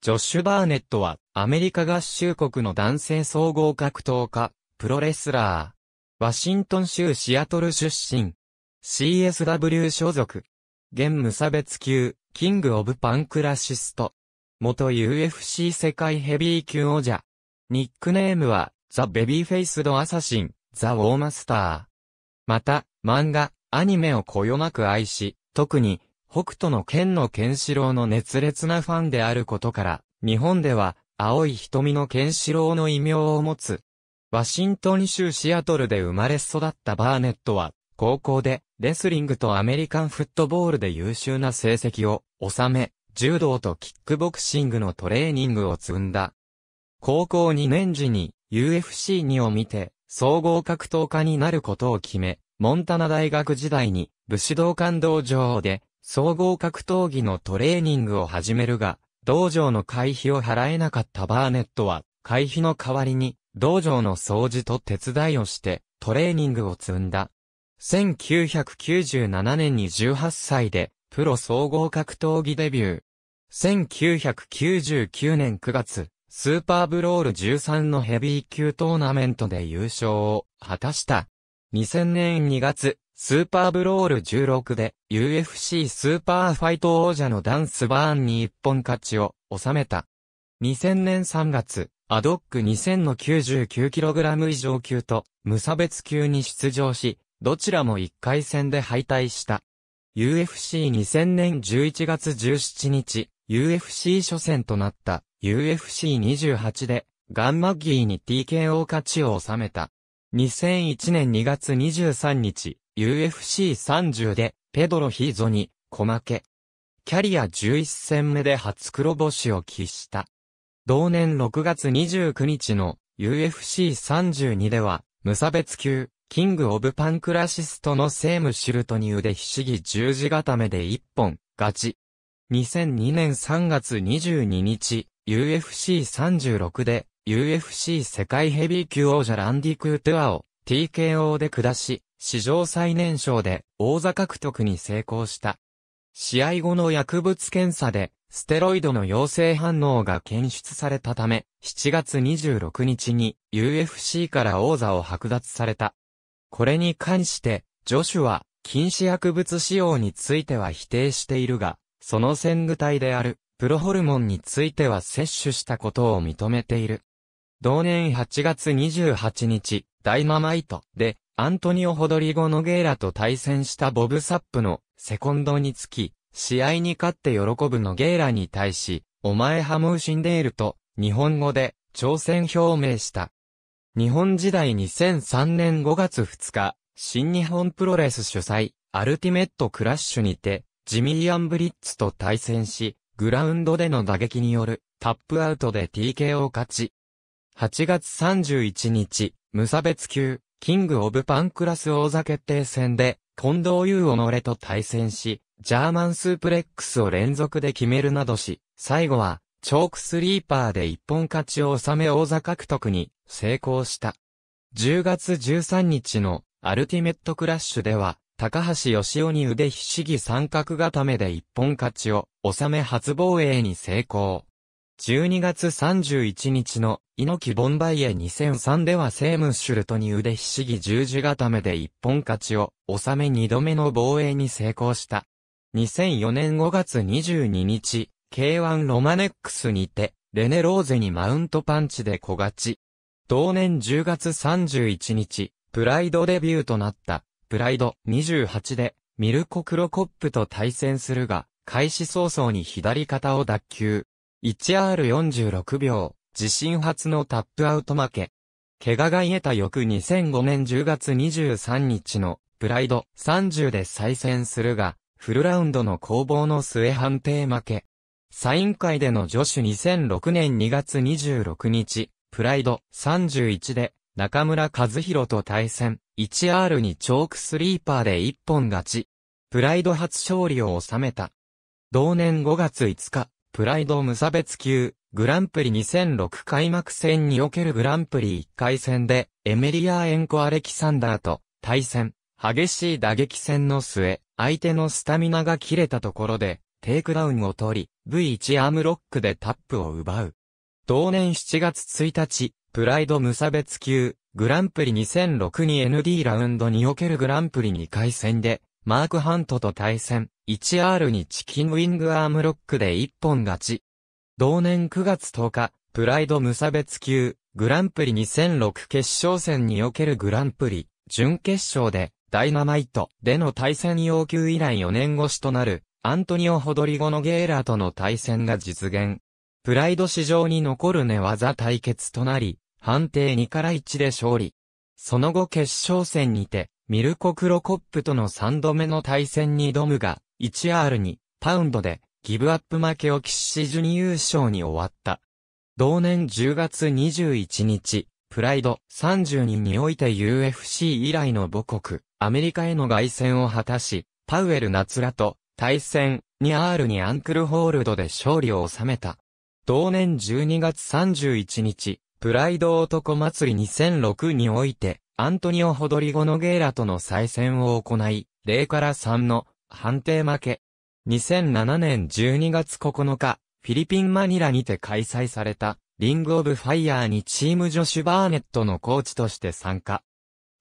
ジョッシュ・バーネットは、アメリカ合衆国の男性総合格闘家、プロレスラー。ワシントン州シアトル出身。CSW 所属。現無差別級、キング・オブ・パンクラシスト。元 UFC 世界ヘビー級王者。ニックネームは、ザ・ベビーフェイスド・アサシン、ザ・ウォーマスター。また、漫画、アニメをこよなく愛し、特に、北斗の剣の剣士郎の熱烈なファンであることから、日本では、青い瞳の剣士郎の異名を持つ。ワシントン州シアトルで生まれ育ったバーネットは、高校で、レスリングとアメリカンフットボールで優秀な成績を収め、柔道とキックボクシングのトレーニングを積んだ。高校2年時に UFC2 を見て、総合格闘家になることを決め、モンタナ大学時代に武士道館道場で総合格闘技のトレーニングを始めるが、道場の会費を払えなかったバーネットは、会費の代わりに、道場の掃除と手伝いをして、トレーニングを積んだ。1997年に18歳で、プロ総合格闘技デビュー。1999年9月、スーパーブロール13のヘビー級トーナメントで優勝を果たした。2000年2月、スーパーブロール16で UFC スーパーファイト王者のダンスバーンに一本勝ちを収めた。2000年3月、アドック2000の 99kg 以上級と無差別級に出場し、どちらも1回戦で敗退した。UFC2000 年11月17日、UFC 初戦となった UFC28 でガンマギーに TKO 勝ちを収めた。2001年2月23日、UFC30 でペドロ・ヒーゾに小負け。キャリア11戦目で初黒星を喫した。同年6月29日の UFC32 では無差別級キング・オブ・パンクラシストのセーム・シルトに腕ひしぎ十字固めで一本勝ち。2002年3月22日 UFC36 で UFC 世界ヘビー級王者ランディ・クートゥアを TKO で下し、史上最年少で王座獲得に成功した。試合後の薬物検査で、ステロイドの陽性反応が検出されたため、7月26日に UFC から王座を剥奪された。これに関して、ジョシュは、禁止薬物使用については否定しているが、その戦具体である、プロホルモンについては摂取したことを認めている。同年8月28日、ダイママイトで、アントニオ・ホドリゴ・ノゲーラと対戦したボブ・サップのセコンドにつき、試合に勝って喜ぶノゲーラに対し、お前ハム死んでいると、日本語で挑戦表明した。日本時代2003年5月2日、新日本プロレス主催、アルティメットクラッシュにて、ジミー・アンブリッツと対戦し、グラウンドでの打撃によるタップアウトで TK を勝ち。8月31日、無差別級、キング・オブ・パンクラス王座決定戦で、近藤優己と対戦し、ジャーマンスープレックスを連続で決めるなどし、最後は、チョークスリーパーで一本勝ちを収め王座獲得に成功した。10月13日のアルティメットクラッシュでは、高橋義雄に腕ひしぎ三角固めで一本勝ちを収め初防衛に成功。12月31日の猪木ボンバイエ2003ではセームシュルトに腕ひしぎ十字固めで一本勝ちを収め二度目の防衛に成功した。2004年5月22日、K1 ロマネックスにて、レネローゼにマウントパンチで小勝ち。同年10月31日、プライドデビューとなった、プライド28で、ミルコ・クロコップと対戦するが、開始早々に左肩を脱臼。1R46 秒、自震初のタップアウト負け。怪我が得た翌2005年10月23日のプライド30で再戦するが、フルラウンドの攻防の末判定負け。サイン会での女子2006年2月26日、プライド31で中村和弘と対戦、1R にチョークスリーパーで一本勝ち。プライド初勝利を収めた。同年5月5日、プライド無差別級、グランプリ2006開幕戦におけるグランプリ1回戦で、エメリアエンコ・アレキサンダーと対戦、激しい打撃戦の末、相手のスタミナが切れたところで、テイクダウンを取り、V1 アームロックでタップを奪う。同年7月1日、プライド無差別級、グランプリ2006に ND ラウンドにおけるグランプリ2回戦で、マーク・ハントと対戦、1R にチキンウィングアームロックで一本勝ち。同年9月10日、プライド無差別級、グランプリ2006決勝戦におけるグランプリ、準決勝で、ダイナマイトでの対戦要求以来4年越しとなる、アントニオ・ホドリゴのゲーラーとの対戦が実現。プライド史上に残る寝技対決となり、判定2から1で勝利。その後決勝戦にて、ミルコ・クロコップとの3度目の対戦に挑むが、1R2 パウンドでギブアップ負けを喫しニ優勝に終わった。同年10月21日、プライド32において UFC 以来の母国、アメリカへの凱旋を果たし、パウエル・ナツラと対戦 2R にアンクルホールドで勝利を収めた。同年12月31日、プライド男祭り2006において、アントニオ・ホドリゴ・ノゲーラとの再戦を行い、0から3の判定負け。2007年12月9日、フィリピン・マニラにて開催された、リング・オブ・ファイヤーにチームジョシュ・バーネットのコーチとして参加。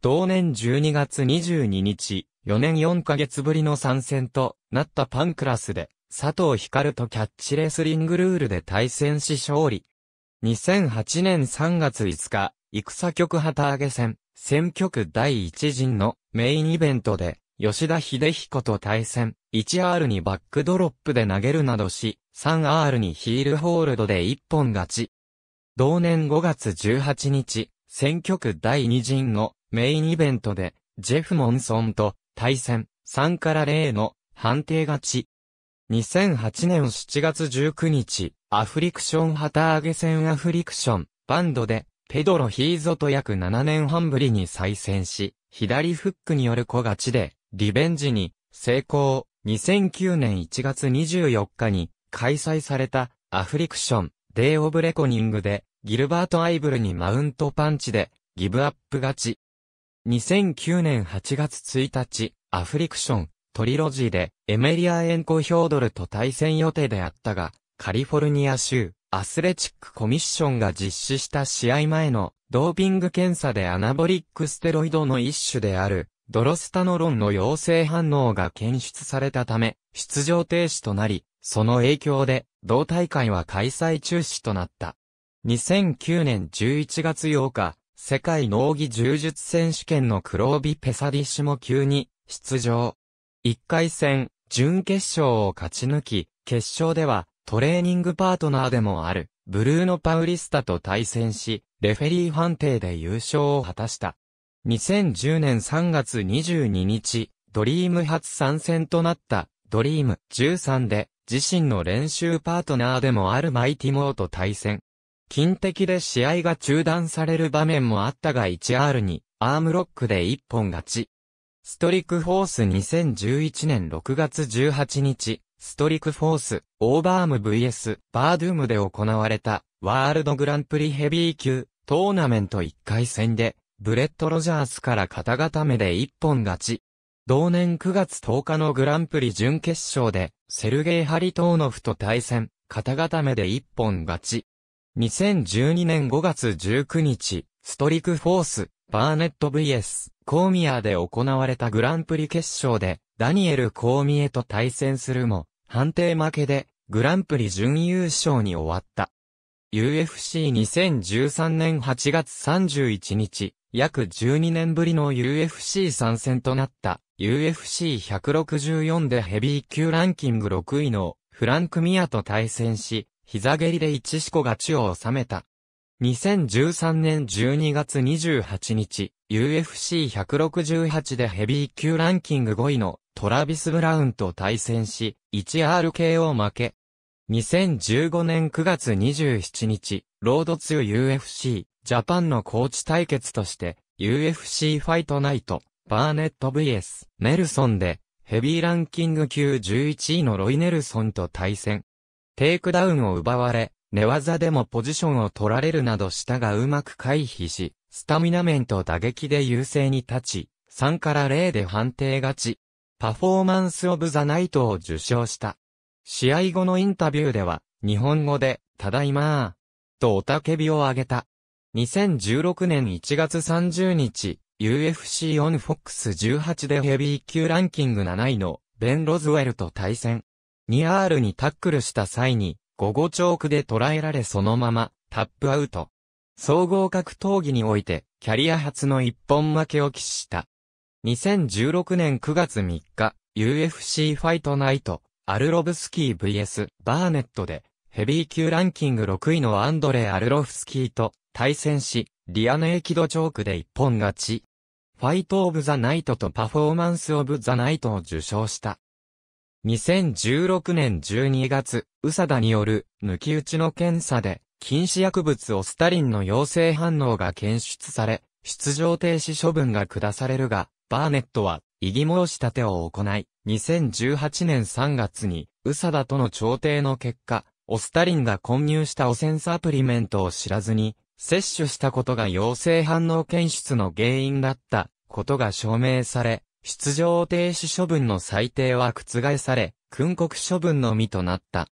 同年12月22日、4年4ヶ月ぶりの参戦となったパンクラスで、佐藤光とキャッチレスリングルールで対戦し勝利。2008年3月5日、戦局旗揚げ戦、選挙区第一陣のメインイベントで、吉田秀彦と対戦、1R にバックドロップで投げるなどし、3R にヒールホールドで一本勝ち。同年5月18日、選挙区第2陣のメインイベントで、ジェフ・モンソンと対戦、3から0の判定勝ち。2008年7月19日、アフリクション旗揚げ戦アフリクション、バンドで、ペドロ・ヒーゾと約7年半ぶりに再戦し、左フックによる小勝ちで、リベンジに成功。2009年1月24日に開催されたアフリクション、デイ・オブ・レコニングで、ギルバート・アイブルにマウントパンチで、ギブアップ勝ち。2009年8月1日、アフリクション、トリロジーで、エメリア・エンコ・ヒョードルと対戦予定であったが、カリフォルニア州、アスレチックコミッションが実施した試合前のドーピング検査でアナボリックステロイドの一種であるドロスタノロンの陽性反応が検出されたため出場停止となり、その影響で同大会は開催中止となった。2009年11月8日、世界農技柔術選手権の黒帯ペサディッシュも急に出場。1回戦、準決勝を勝ち抜き、決勝ではトレーニングパートナーでもある、ブルーノ・パウリスタと対戦し、レフェリー判定で優勝を果たした。2010年3月22日、ドリーム初参戦となった、ドリーム13で、自身の練習パートナーでもあるマイティモーと対戦。近敵で試合が中断される場面もあったが 1R に、アームロックで一本勝ち。ストリックフォース2011年6月18日、ストリクフォース、オーバーム VS、バードゥームで行われた、ワールドグランプリヘビー級、トーナメント1回戦で、ブレット・ロジャースから肩固めで一本勝ち。同年9月10日のグランプリ準決勝で、セルゲイ・ハリトーノフと対戦、肩固めで一本勝ち。2012年5月19日、ストリクフォース、バーネット VS、コーミアで行われたグランプリ決勝で、ダニエル・コーミエと対戦するも、判定負けで、グランプリ準優勝に終わった。UFC2013 年8月31日、約12年ぶりの UFC 参戦となった UFC164 でヘビー級ランキング6位のフランク・ミアと対戦し、膝蹴りで一四股勝ちを収めた。2013年12月28日、UFC168 でヘビー級ランキング5位のトラビス・ブラウンと対戦し、1RKO 負け。2015年9月27日、ロードツー UFC ジャパンのコーチ対決として、UFC ファイトナイト、バーネット VS、ネルソンで、ヘビーランキング級11位のロイ・ネルソンと対戦。テイクダウンを奪われ、寝技でもポジションを取られるなどしたがうまく回避し、スタミナ面と打撃で優勢に立ち、3から0で判定勝ち。パフォーマンス・オブ・ザ・ナイトを受賞した。試合後のインタビューでは、日本語で、ただいまー、とおたけびをあげた。2016年1月30日、UFC オンフォックス18でヘビー級ランキング7位のベン・ロズウェルと対戦。2R にタックルした際に、午後チョークで捉えられそのまま、タップアウト。総合格闘技において、キャリア初の一本負けを喫した。2016年9月3日、UFC ファイトナイト、アルロブスキー vs バーネットで、ヘビー級ランキング6位のアンドレ・アルロフスキーと対戦し、リアネーキドチョークで一本勝ち。ファイト・オブ・ザ・ナイトとパフォーマンス・オブ・ザ・ナイトを受賞した。2016年12月、ウサダによる抜き打ちの検査で、禁止薬物オスタリンの陽性反応が検出され、出場停止処分が下されるが、バーネットは、異議申し立てを行い、2018年3月に、ウサダとの調停の結果、オスタリンが混入した汚染サプリメントを知らずに、摂取したことが陽性反応検出の原因だったことが証明され、出場停止処分の裁定は覆され、訓告処分のみとなった。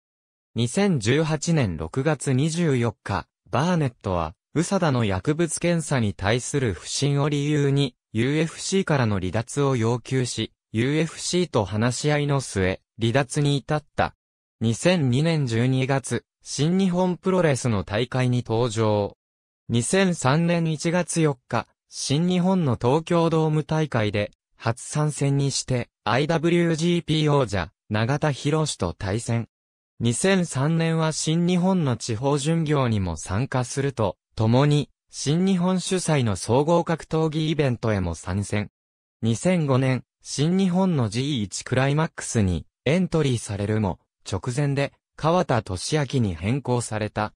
2018年6月24日、バーネットは、ウサダの薬物検査に対する不信を理由に、UFC からの離脱を要求し、UFC と話し合いの末、離脱に至った。2002年12月、新日本プロレスの大会に登場。2003年1月4日、新日本の東京ドーム大会で、初参戦にして、IWGP 王者、永田博士と対戦。2003年は新日本の地方巡業にも参加すると、共に、新日本主催の総合格闘技イベントへも参戦。2005年、新日本の G1 クライマックスにエントリーされるも、直前で川田俊明に変更された。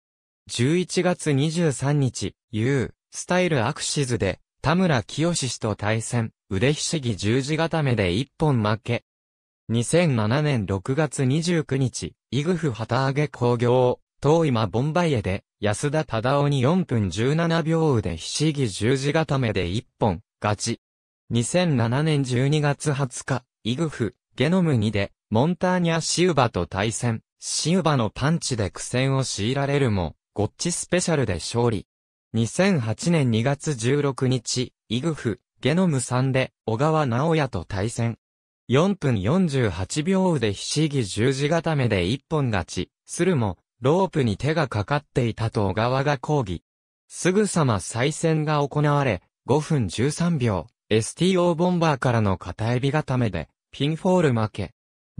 11月23日、U、スタイルアクシズで、田村清氏と対戦、腕ひしぎ十字固めで一本負け。2007年6月29日、イグフ旗揚げ工業、遠今ボンバイエで、安田忠夫に4分17秒腕ひしぎ十字固めで1本、勝ち。2007年12月20日、イグフ、ゲノム2で、モンターニャ・シウバと対戦、シウバのパンチで苦戦を強いられるも、ゴッチスペシャルで勝利。2008年2月16日、イグフ、ゲノム3で、小川直也と対戦。4分48秒腕ひしぎ十字固めで一本勝ち、するも、ロープに手がかかっていたと小川が抗議。すぐさま再戦が行われ、5分13秒、STO ボンバーからの片エビ固めで、ピンフォール負け。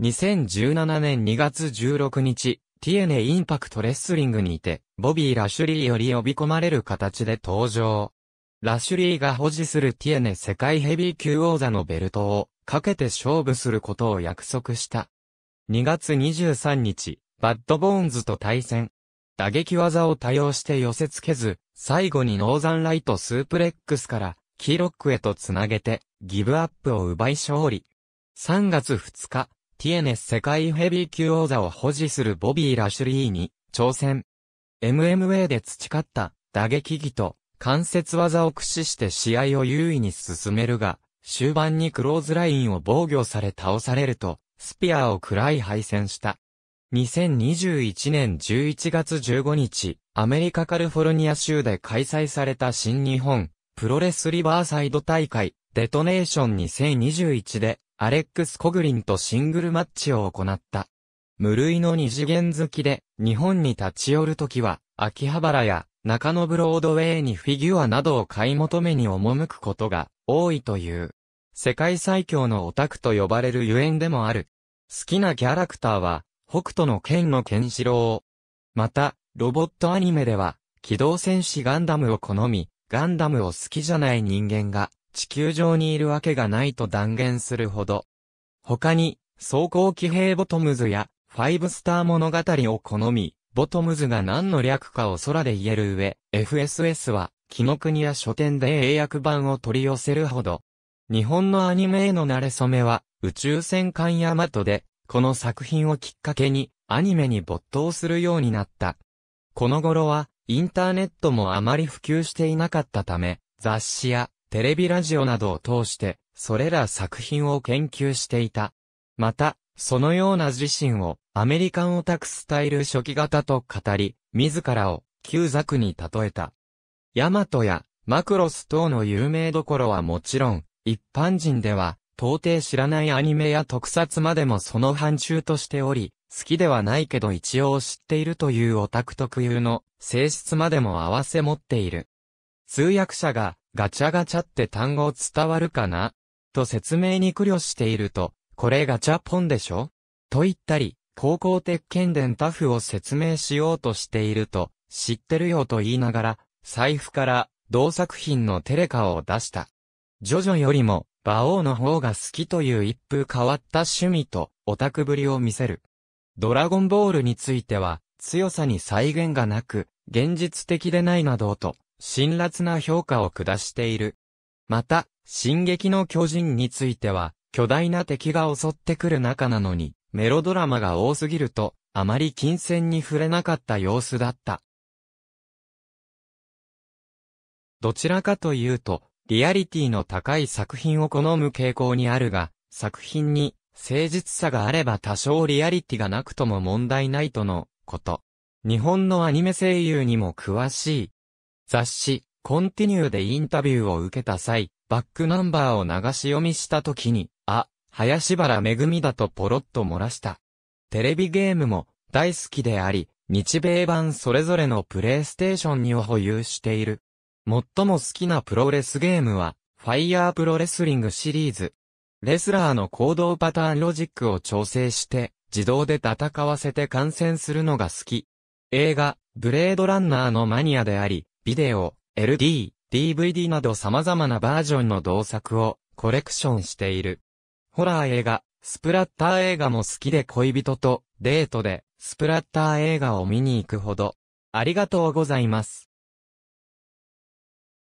2017年2月16日、TNA インパクトレスリングにて、ボビー・ラシュリーより呼び込まれる形で登場。ラシュリーが保持する TNA 世界ヘビー級王座のベルトを、かけて勝負することを約束した。2月23日、バッドボーンズと対戦。打撃技を多用して寄せ付けず、最後にノーザンライトスープレックスから、キーロックへとつなげて、ギブアップを奪い勝利。3月2日、ティエネス世界ヘビー級王座を保持するボビー・ラシュリーに、挑戦。MMA で培った、打撃技と、関節技を駆使して試合を優位に進めるが、終盤にクローズラインを防御され倒されると、スピアを暗らい敗戦した。2021年11月15日、アメリカカルフォルニア州で開催された新日本、プロレスリバーサイド大会、デトネーション2021で、アレックス・コグリンとシングルマッチを行った。無類の二次元好きで、日本に立ち寄るときは、秋葉原や中野ブロードウェイにフィギュアなどを買い求めに赴くことが多いという。世界最強のオタクと呼ばれるゆえんでもある。好きなキャラクターは、北斗の剣のケンシロウ。また、ロボットアニメでは、機動戦士ガンダムを好み、ガンダムを好きじゃない人間が、地球上にいるわけがないと断言するほど。他に、装甲騎兵ボトムズや、ファイブスター物語を好み、ボトムズが何の略かを空で言える上、FSS は、木の国や書店で英訳版を取り寄せるほど。日本のアニメへの慣れ染めは、宇宙戦艦ヤマトで、この作品をきっかけにアニメに没頭するようになった。この頃はインターネットもあまり普及していなかったため、雑誌やテレビラジオなどを通して、それら作品を研究していた。また、そのような自身をアメリカンオタクスタイル初期型と語り、自らを旧作に例えた。ヤマトやマクロス等の有名どころはもちろん、一般人では到底知らないアニメや特撮までもその範疇としており、好きではないけど一応知っているというオタク特有の性質までも合わせ持っている。通訳者がガチャガチャって単語伝わるかなと説明に苦慮していると、これガチャポンでしょと言ったり、高校鉄拳伝タフを説明しようとしていると、知ってるよと言いながら、財布から同作品のテレカを出した。ジョジョよりも馬王の方が好きという一風変わった趣味と、オタクぶりを見せる。ドラゴンボールについては、強さに再現がなく、現実的でないなどと、辛辣な評価を下している。また、進撃の巨人については、巨大な敵が襲ってくる中なのに、メロドラマが多すぎると、あまり金銭に触れなかった様子だった。どちらかというと、リアリティの高い作品を好む傾向にあるが、作品に誠実さがあれば多少リアリティがなくとも問題ないとのこと。日本のアニメ声優にも詳しい。雑誌、コンティニューでインタビューを受けた際、バックナンバーを流し読みした時に、あ、林原めぐみだとポロッと漏らした。テレビゲームも大好きであり、日米版それぞれのプレイステーションにを保有している。最も好きなプロレスゲームは、ファイヤープロレスリングシリーズ。レスラーの行動パターンロジックを調整して、自動で戦わせて観戦するのが好き。映画、ブレードランナーのマニアであり、ビデオ、LD、DVD など様々なバージョンの動作をコレクションしている。ホラー映画、スプラッター映画も好きで恋人とデートでスプラッター映画を見に行くほど。ありがとうございます。